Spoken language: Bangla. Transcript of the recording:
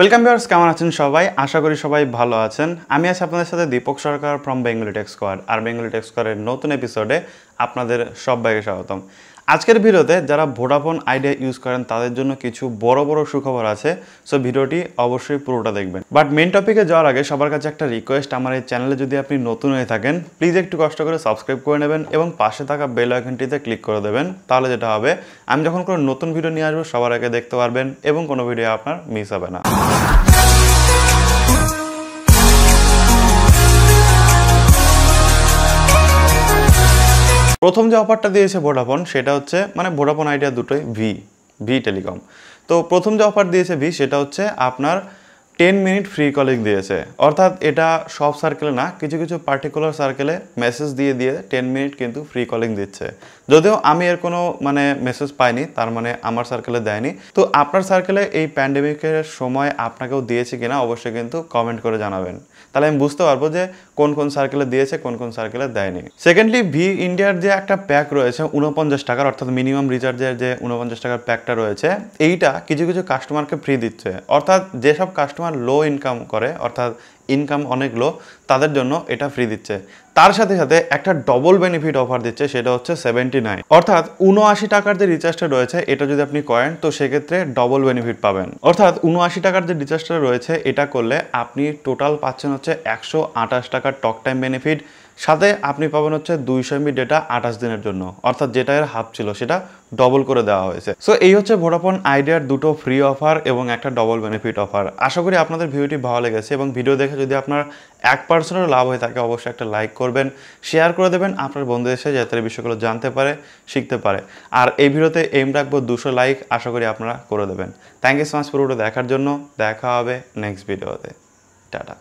ওয়েলকাম ভিউয়ার্স কেমন আছেন সবাই আশা করি সবাই ভালো আছেন আমি আছি আপনাদের সাথে দীপক সরকার ফ্রম বেঙ্গলি টেক্সকোয়ার আর বেঙ্গলি টেক্সকোয়ারের নতুন এপিসোডে আপনাদের সবাইকে স্বাগতম আজকের ভিডিওতে যারা ভোডাফোন আইডিয়া ইউজ করেন তাদের জন্য কিছু বড় বড় সুখবর আছে সো ভিডিওটি অবশ্যই পুরোটা দেখবেন বাট মেন টপিকে যাওয়ার আগে সবার কাছে একটা রিকোয়েস্ট আমার এই চ্যানেলে যদি আপনি নতুন হয়ে থাকেন প্লিজ একটু কষ্ট করে সাবস্ক্রাইব করে নেবেন এবং পাশে থাকা বেল আইকনটিতে ক্লিক করে দেবেন তাহলে যেটা হবে আমি যখন কোনো নতুন ভিডিও নিয়ে আসবো সবার আগে দেখতে পারবেন এবং কোনো ভিডিও আপনার মিস হবে না প্রথম যে অফারটা দিয়েছে ভোডাফোন সেটা হচ্ছে মানে ভোডাফোন আইডিয়া দুটোই ভি ভি টেলিকম তো প্রথম যে অফার দিয়েছে ভি সেটা হচ্ছে আপনার টেন মিনিট ফ্রি কলিং দিয়েছে অর্থাৎ এটা সব সার্কেলে না কিছু কিছু পার্টিকুলার সার্কেলে মেসেজ দিয়ে দিয়ে টেন মিনিট কিন্তু ফ্রি কলিং দিচ্ছে যদিও আমি এর কোনো মানে মেসেজ পাইনি তার মানে আমার সার্কেলে দেয়নি তো আপনার সার্কেলে এই প্যান্ডেমিকের সময় আপনাকেও দিয়েছে কিনা অবশ্যই কিন্তু কমেন্ট করে জানাবেন তাহলে আমি বুঝতে পারবো যে কোন কোন সার্কেলে দিয়েছে কোন কোন সার্কেলে দেয়নি সেকেন্ডলি ভি ইন্ডিয়ার যে একটা প্যাক রয়েছে উনপঞ্চাশ টাকার অর্থাৎ মিনিমাম রিচার্জের যে উনপঞ্চাশ টাকার প্যাকটা রয়েছে এইটা কিছু কিছু কাস্টমারকে ফ্রি দিচ্ছে অর্থাৎ যেসব কাস্টমার যারা লো ইনকাম করে অর্থাৎ ইনকাম অনেক লো তাদের জন্য এটা ফ্রি দিচ্ছে তার সাথে সাথে একটা ডবল বেনিফিট অফার দিচ্ছে সেটা হচ্ছে সেভেন্টি নাইন অর্থাৎ উনআশি টাকার যে রিচার্জটা রয়েছে এটা যদি আপনি করেন তো সেক্ষেত্রে ডবল বেনিফিট পাবেন অর্থাৎ উনআশি টাকার যে রিচার্জটা রয়েছে এটা করলে আপনি টোটাল পাচ্ছেন হচ্ছে একশো আঠাশ টাকার টক টাইম বেনিফিট সাথে আপনি পাবেন হচ্ছে দুইশো এমবি ডেটা আঠাশ দিনের জন্য অর্থাৎ যেটা এর হাফ ছিল সেটা ডবল করে দেওয়া হয়েছে সো এই হচ্ছে ভোডাফোন আইডিয়ার দুটো ফ্রি অফার এবং একটা ডবল বেনিফিট অফার আশা করি আপনাদের ভিডিওটি ভালো লেগেছে এবং ভিডিও দেখে যদি আপনার এক পার্সেন্টের লাভ হয়ে থাকে অবশ্যই একটা লাইক করবেন শেয়ার করে দেবেন আপনার বন্ধুদের সাথে যাতে বিষয়গুলো জানতে পারে শিখতে পারে আর এই ভিডিওতে এম রাখবো দুশো লাইক আশা করি আপনারা করে দেবেন থ্যাংক ইউ সো মাচ পুরোটা দেখার জন্য দেখা হবে নেক্সট ভিডিওতে টাটা